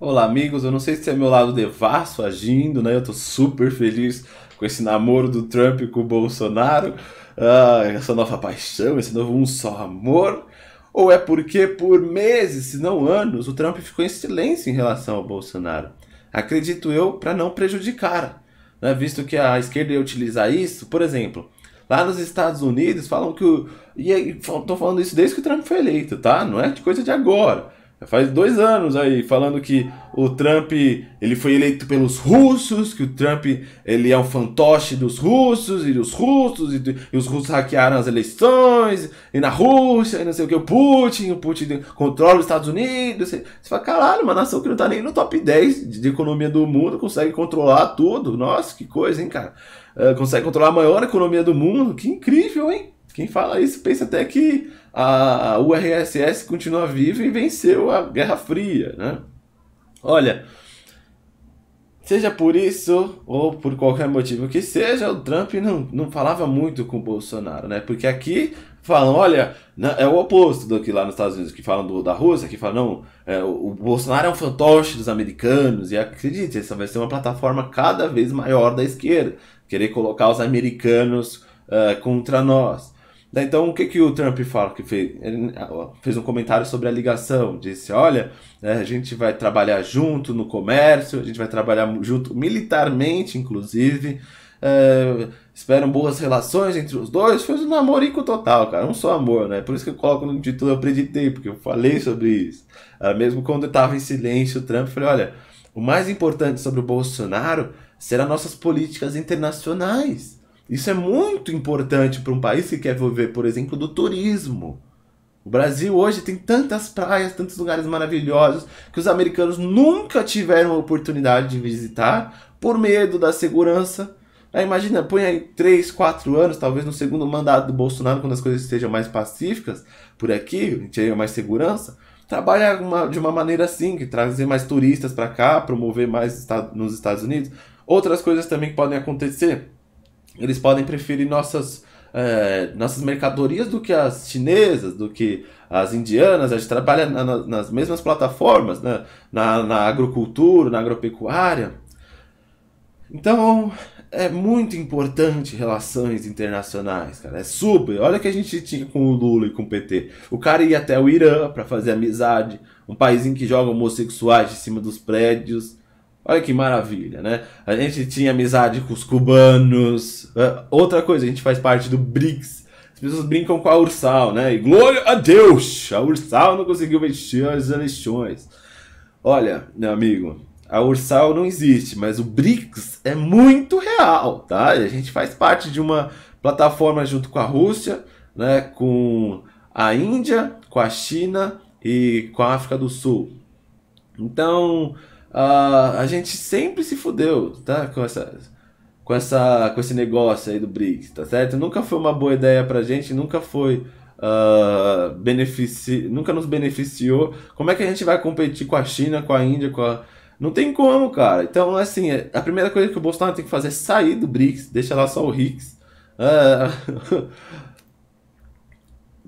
Olá, amigos. Eu não sei se é meu lado devasso agindo, né? Eu tô super feliz com esse namoro do Trump com o Bolsonaro, ah, essa nova paixão, esse novo um só amor. Ou é porque por meses, se não anos, o Trump ficou em silêncio em relação ao Bolsonaro? Acredito eu, para não prejudicar, né? visto que a esquerda ia utilizar isso, por exemplo. Lá nos Estados Unidos falam que o. E estão falando isso desde que o Trump foi eleito, tá? Não é de coisa de agora faz dois anos aí falando que o Trump ele foi eleito pelos russos, que o Trump ele é um fantoche dos russos e dos russos e, e os russos hackearam as eleições e na Rússia e não sei o que o Putin, o Putin controla os Estados Unidos. Você, você fala, caralho, uma nação que não tá nem no top 10 de, de economia do mundo consegue controlar tudo. Nossa, que coisa, hein, cara? Uh, consegue controlar a maior economia do mundo. Que incrível, hein? Quem fala isso pensa até que a URSS continua viva e venceu a Guerra Fria, né? Olha, seja por isso ou por qualquer motivo que seja, o Trump não, não falava muito com o Bolsonaro, né? Porque aqui falam, olha, é o oposto do que lá nos Estados Unidos, que falam do, da Rússia, que falam, não, é, o Bolsonaro é um fantoche dos americanos, e acredite, essa vai ser uma plataforma cada vez maior da esquerda, querer colocar os americanos uh, contra nós. Então, o que, que o Trump fala que fez? Ele ah, fez um comentário sobre a ligação, disse: olha, né, a gente vai trabalhar junto no comércio, a gente vai trabalhar junto militarmente, inclusive. É, eh, esperam boas relações entre os dois. Foi um namorico total, cara. Um só amor, né? Por isso que eu coloco no título Eu Preditei, porque eu falei sobre isso. Ah, mesmo quando eu estava em silêncio, o Trump falou: olha, o mais importante sobre o Bolsonaro serão nossas políticas internacionais isso é muito importante para um país que quer viver, por exemplo, do turismo. O Brasil hoje tem tantas praias, tantos lugares maravilhosos que os americanos nunca tiveram a oportunidade de visitar por medo da segurança. Aí é, imagina, põe aí 3, 4 anos, talvez no segundo mandato do Bolsonaro, quando as coisas estejam mais pacíficas por aqui, tenha mais segurança, trabalhe uma, de uma maneira assim, que trazer mais turistas para cá, promover mais nos Estados Unidos. Outras coisas também que podem acontecer eles podem preferir nossas, é, nossas mercadorias do que as chinesas, do que as indianas. A gente trabalha na, na, nas mesmas plataformas, né? na, na agricultura, na agropecuária. Então, é muito importante relações internacionais, cara. É super. Olha o que a gente tinha com o Lula e com o PT. O cara ia até o Irã para fazer amizade, um país em que joga homossexuais de cima dos prédios. Olha que maravilha, né? A gente tinha amizade com os cubanos. Né? outra coisa, a gente faz parte do BRICS. As pessoas brincam com a Ursal, né? E glória a Deus! A Ursal não conseguiu vencer as eleições. Olha, meu amigo, a Ursal não existe, mas o BRICS é muito real, tá? E a gente faz parte de uma plataforma junto com a Rússia, né? Com a Índia, com a China e com a África do Sul. Então, Uh, a gente sempre se fudeu, tá? Com essa, com essa, com esse negócio aí do BRICS, tá certo? Nunca foi uma boa ideia pra gente, nunca foi uh, nunca nos beneficiou. Como é que a gente vai competir com a China, com a Índia, com a... Não tem como, cara. Então, assim, a primeira coisa que o Bolsonaro tem que fazer é sair do BRICS, deixa lá só o RICS. Uh... Ah,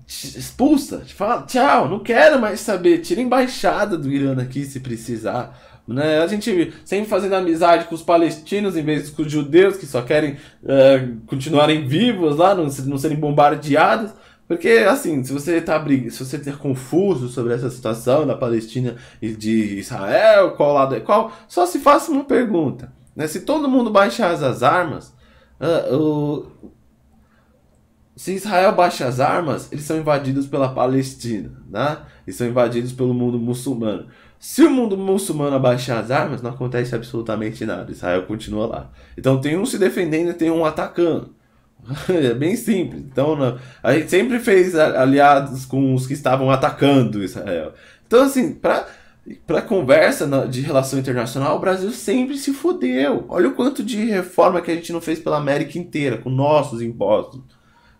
expulsa, fala tchau, não quero mais saber, tira embaixada do Irã aqui se precisar. Né? A gente sempre fazendo amizade com os palestinos em vez com os judeus que só querem uh, continuarem vivos lá, não, não serem bombardeados. Porque, assim, se você tá se você tá confuso sobre essa situação da Palestina e de Israel, qual lado é qual, só se faça uma pergunta. Né? Se todo mundo baixar as armas, uh, o... se Israel baixa as armas, eles são invadidos pela Palestina, né? E são invadidos pelo mundo muçulmano. Se o mundo muçulmano abaixar as armas, não acontece absolutamente nada. Israel continua lá. Então tem um se defendendo e tem um atacando. é bem simples. Então não, a gente sempre fez aliados com os que estavam atacando Israel. Então assim, para para conversa de relação internacional, o Brasil sempre se fodeu. Olha o quanto de reforma que a gente não fez pela América inteira, com nossos impostos.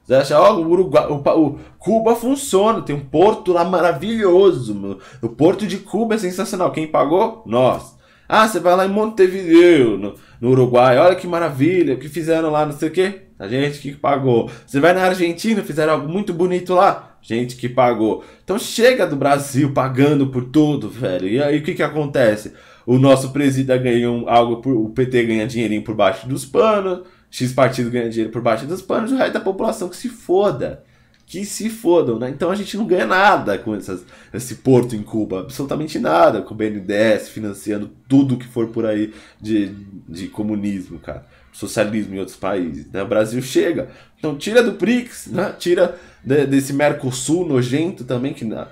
Você acha, ó, o, Uruguai, o, o, Cuba funciona, tem um porto lá maravilhoso, mano. O porto de Cuba é sensacional. Quem pagou? Nós. Ah, você vai lá em Montevideo, no, no Uruguai, olha que maravilha, o que fizeram lá, não sei o quê. A gente que pagou. Você vai na Argentina, fizeram algo muito bonito lá. Gente que pagou. Então chega do Brasil pagando por tudo, velho. E aí o que que acontece? O nosso presidente ganha algo por, o PT ganha dinheirinho por baixo dos panos X partido ganha dinheiro por baixo dos panos, o resto da população que se foda. Que se fodam, né? Então a gente não ganha nada com essas, esse porto em Cuba, absolutamente nada, com o BNDES financiando tudo que for por aí de, de comunismo, cara socialismo em outros países. Né? O Brasil chega. Então tira do BRICS, né? tira de, desse Mercosul nojento também, que na,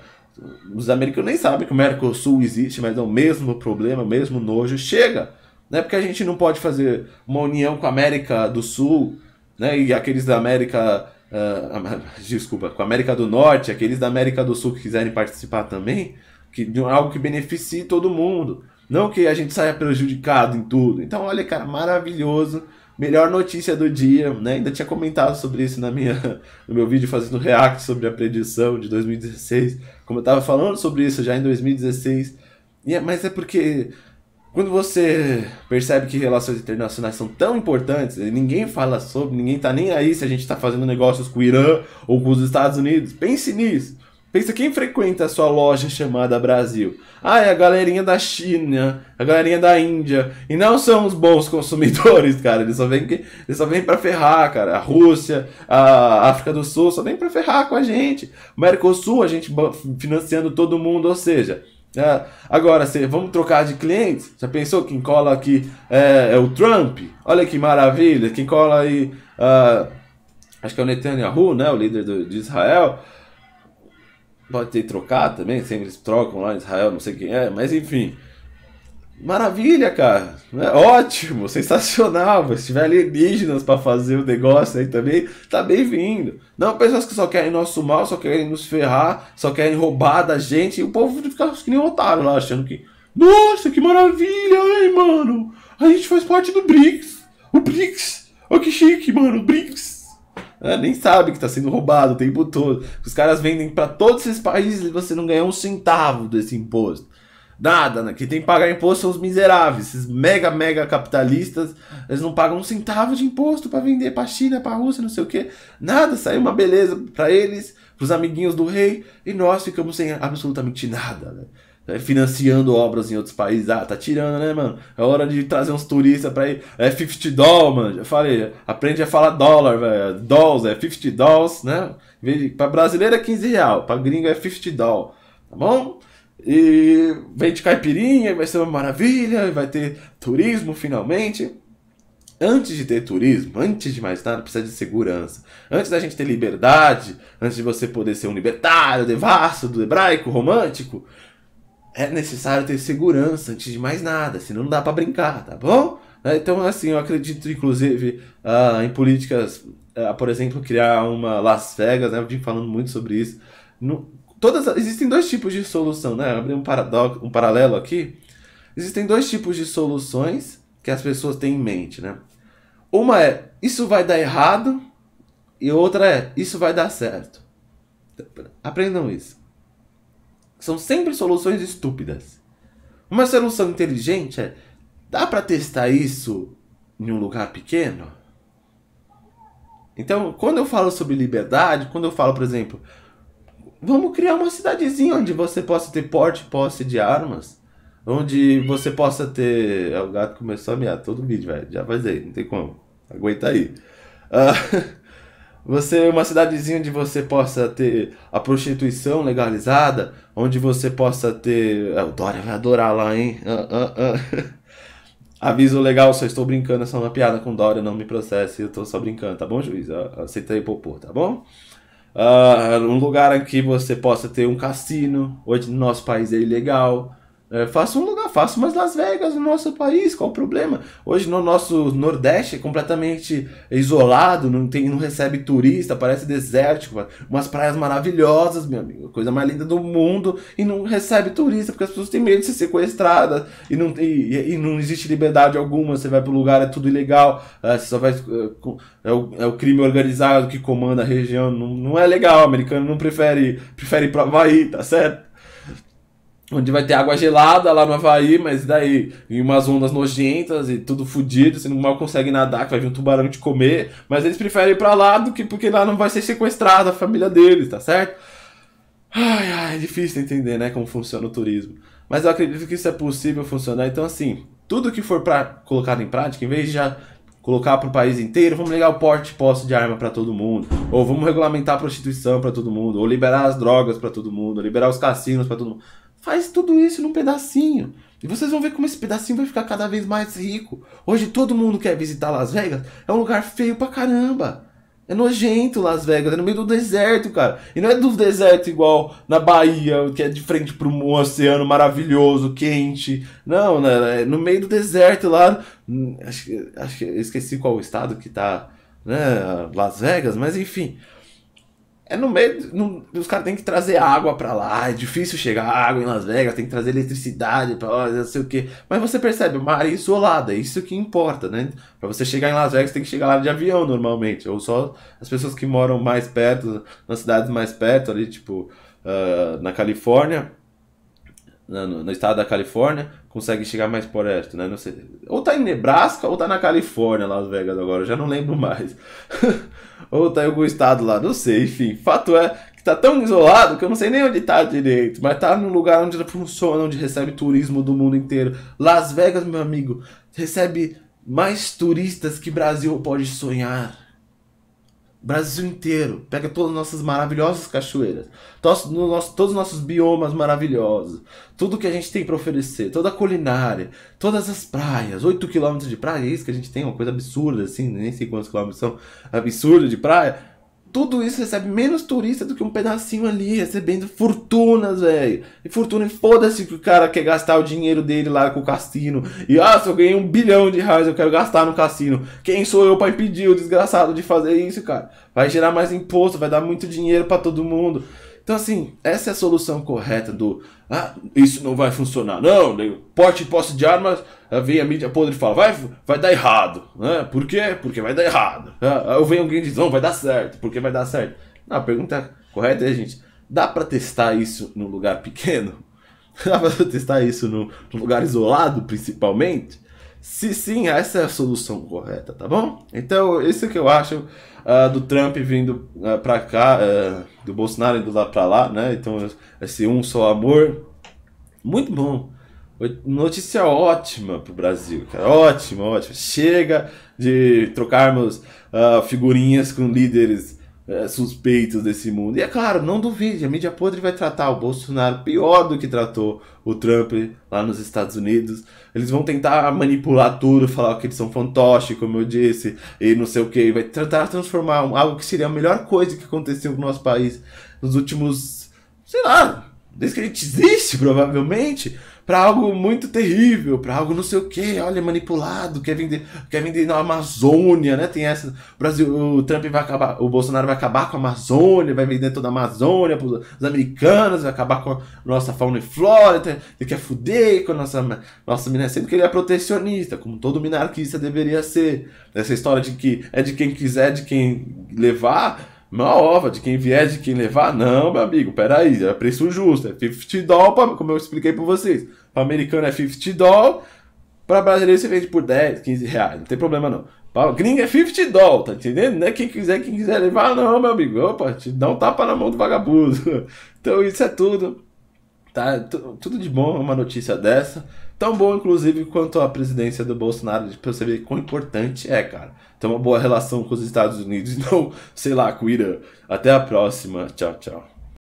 os americanos nem sabem que o Mercosul existe, mas é o mesmo problema, o mesmo nojo. Chega! Não é porque a gente não pode fazer uma união com a América do Sul, né? E aqueles da América. Uh, desculpa, com a América do Norte, aqueles da América do Sul que quiserem participar também, que, de algo que beneficie todo mundo. Não que a gente saia prejudicado em tudo. Então, olha, cara, maravilhoso. Melhor notícia do dia, né? Ainda tinha comentado sobre isso na minha, no meu vídeo fazendo react sobre a predição de 2016. Como eu estava falando sobre isso já em 2016. É, mas é porque quando você percebe que relações internacionais são tão importantes, ninguém fala sobre, ninguém tá nem aí se a gente tá fazendo negócios com o Irã ou com os Estados Unidos. Pense nisso. Pensa quem frequenta a sua loja chamada Brasil. Ah, é a galerinha da China, a galerinha da Índia. E não são os bons consumidores, cara. Eles só vêm, eles só vêm pra ferrar, cara. A Rússia, a África do Sul só vem pra ferrar com a gente. O Mercosul, a gente financiando todo mundo, ou seja, é. Agora, se, vamos trocar de clientes? Já pensou quem cola aqui é, é o Trump? Olha que maravilha! Quem cola aí, uh, acho que é o Netanyahu, né, o líder do, de Israel. Pode ter trocado também, sempre eles trocam lá em Israel, não sei quem é, mas enfim. Maravilha, cara. É ótimo, sensacional. se tiver alienígenas para fazer o negócio aí também, tá bem-vindo. Não pessoas que só querem nosso mal, só querem nos ferrar, só querem roubar da gente. E o povo fica que nem um otário lá, achando que. Nossa, que maravilha, hein, mano? A gente faz parte do BRICS. O BRICS. Olha que chique, mano. O BRICS. É, nem sabe que tá sendo roubado o tempo todo. Os caras vendem para todos esses países e você não ganha um centavo desse imposto. Nada, né? Quem tem que pagar imposto são os miseráveis, esses mega, mega capitalistas. Eles não pagam um centavo de imposto para vender para China, para Rússia, não sei o que. Nada, saiu uma beleza para eles, para os amiguinhos do rei, e nós ficamos sem absolutamente nada, né? É, financiando obras em outros países. Ah, tá tirando, né, mano? É hora de trazer uns turistas pra ir. É 50 doll, mano. Já falei, aprende a falar dólar, velho. Dolls, é 50 dolls, né? Pra brasileiro é 15 real, pra gringo é 50 doll. Tá bom? E vem de caipirinha, vai ser uma maravilha, vai ter turismo finalmente. Antes de ter turismo, antes de mais nada, precisa de segurança. Antes da gente ter liberdade, antes de você poder ser um libertário, devasso, do hebraico, romântico, é necessário ter segurança antes de mais nada, senão não dá para brincar, tá bom? Então, assim, eu acredito, inclusive, uh, em políticas, uh, por exemplo, criar uma Las Vegas, né? Eu vim falando muito sobre isso. No, todas existem dois tipos de solução, né? Abrir um, paradoxo, um paralelo aqui. Existem dois tipos de soluções que as pessoas têm em mente, né? Uma é isso vai dar errado e outra é isso vai dar certo. Aprendam isso. São sempre soluções estúpidas. Uma solução inteligente é dá para testar isso em um lugar pequeno? Então, quando eu falo sobre liberdade, quando eu falo, por exemplo, Vamos criar uma cidadezinha onde você possa ter porte, posse de armas. Onde você possa ter. Ah, o gato começou a miar todo o vídeo, velho. Já faz aí, não tem como. Aguenta aí. Uh, você é uma cidadezinha onde você possa ter a prostituição legalizada, onde você possa ter. Ah, o Dória vai adorar lá, hein? Uh, uh, Aviso legal, só estou brincando, é só uma piada com Dória, não me processe, eu estou só brincando, tá bom, juiz? Aceita aí, popô, tá bom? uh, um lugar em que você possa ter um cassino. Hoje no nosso país é ilegal. É, faça um lugar, faça umas Las Vegas no nosso país, qual o problema? Hoje no nosso Nordeste é completamente isolado, não, tem, não recebe turista, parece desértico, umas praias maravilhosas, meu amigo, coisa mais linda do mundo, e não recebe turista, porque as pessoas têm medo de ser sequestradas, e não, e, e não existe liberdade alguma, você vai pro lugar, é tudo ilegal, é, você só vai. É, é, o, é o crime organizado que comanda a região, não, não é legal, o americano não prefere, prefere ir pra Havaí, tá certo? onde vai ter água gelada lá no Havaí, mas daí em umas ondas nojentas e tudo fodido, você não mal consegue nadar, que vai vir um tubarão te comer, mas eles preferem ir pra lá do que porque lá não vai ser sequestrada a família deles, tá certo? Ai, ai, é difícil entender, né, como funciona o turismo. Mas eu acredito que isso é possível funcionar, então assim, tudo que for para colocado em prática, em vez de já colocar para o país inteiro, vamos ligar o porte e posse de arma para todo mundo, ou vamos regulamentar a prostituição para todo mundo, ou liberar as drogas para todo mundo, ou liberar os cassinos para todo mundo. Faz tudo isso num pedacinho. E vocês vão ver como esse pedacinho vai ficar cada vez mais rico. Hoje todo mundo quer visitar Las Vegas. É um lugar feio pra caramba. É nojento Las Vegas, é no meio do deserto, cara. E não é do deserto igual na Bahia, que é de frente para um oceano maravilhoso, quente. Não, né? É no meio do deserto lá. Acho, hum, acho que esqueci qual estado que tá, né? Las Vegas, mas enfim. É no meio. No, os caras têm que trazer água para lá. É difícil chegar água em Las Vegas, tem que trazer eletricidade para lá, não sei o quê. Mas você percebe, uma área isolada, é isso que importa, né? Para você chegar em Las Vegas, tem que chegar lá de avião normalmente. Ou só as pessoas que moram mais perto, nas cidades mais perto, ali, tipo, uh, na Califórnia. No, no, estado da Califórnia, consegue chegar mais por perto, né? Não sei. Ou tá em Nebraska ou tá na Califórnia, Las Vegas agora, eu já não lembro mais. Ou tá em algum estado lá, não sei, enfim. Fato é que tá tão isolado que eu não sei nem onde tá direito, mas tá num lugar onde funciona, onde recebe turismo do mundo inteiro. Las Vegas, meu amigo, recebe mais turistas que Brasil pode sonhar. Brasil inteiro. Pega todas as nossas maravilhosas cachoeiras, todos, os nossos biomas maravilhosos, tudo que a gente tem para oferecer, toda a culinária, todas as praias, 8 quilômetros de praia, é isso que a gente tem, uma coisa absurda assim, nem sei quantos quilômetros são, absurdo de praia tudo isso recebe menos turista do que um pedacinho ali, recebendo fortunas, velho. E fortuna, e foda-se que o cara quer gastar o dinheiro dele lá com o cassino. E ah, se eu ganhei um bilhão de reais, eu quero gastar no cassino. Quem sou eu para impedir o desgraçado de fazer isso, cara? Vai gerar mais imposto, vai dar muito dinheiro para todo mundo. Então, assim, essa é a solução correta do. Ah, isso não vai funcionar, não. Porte e posse de armas, eh, vem a mídia podre e fala, vai, vai dar errado. Né? Por quê? Porque vai dar errado. Eh, aí ou vem alguém e diz, não, vai dar certo, porque vai dar certo. Não, a pergunta correta é, gente, dá para testar isso num lugar pequeno? Dá pra testar isso num lugar isolado, principalmente? Se sim, essa é a solução correta, tá bom? Então, isso que eu acho uh, do Trump vindo uh, pra cá, uh, do Bolsonaro indo lá pra lá, né? Então, esse um só amor, muito bom. Notícia ótima pro Brasil, cara. Ótima, ótima. Chega de trocarmos uh, figurinhas com líderes é, suspeitos desse mundo. E é claro, não duvide, a mídia podre vai tratar o Bolsonaro pior do que tratou o Trump lá nos Estados Unidos. Eles vão tentar manipular tudo, falar que eles são fantoches, como eu disse, e não sei o que. Vai tentar transformar algo que seria a melhor coisa que aconteceu no nosso país nos últimos, sei lá, desde que a gente existe, provavelmente para algo muito terrível, para algo não sei o que, olha, manipulado, quer vender, quer vender na Amazônia, né? Tem essa, o Brasil, o Trump vai acabar, o Bolsonaro vai acabar com a Amazônia, vai vender toda a Amazônia para os americanos, vai acabar com a nossa fauna e flora, tem, ele quer fuder com a nossa, nossa mineração, sendo que ele é protecionista, como todo minarquista deveria ser. Essa história de que é de quem quiser, de quem levar, uma ova de quem vier, de quem levar? Não, meu amigo, peraí, é preço justo, é 50 doll, como eu expliquei pra vocês. Pra americano é 50 doll, para brasileiro você vende por 10, 15 reais, não tem problema não. gringa gringo é 50 doll, tá entendendo? Não é quem quiser, quem quiser levar, não, meu amigo. Opa, te dá um tapa na mão do vagabundo. Então isso é tudo. Tá, tudo de bom, uma notícia dessa. Tão bom, inclusive, quanto a presidência do Bolsonaro, de você ver quão importante é, cara. Ter uma boa relação com os Estados Unidos, não, sei lá, com o Irã. Até a próxima. Tchau, tchau.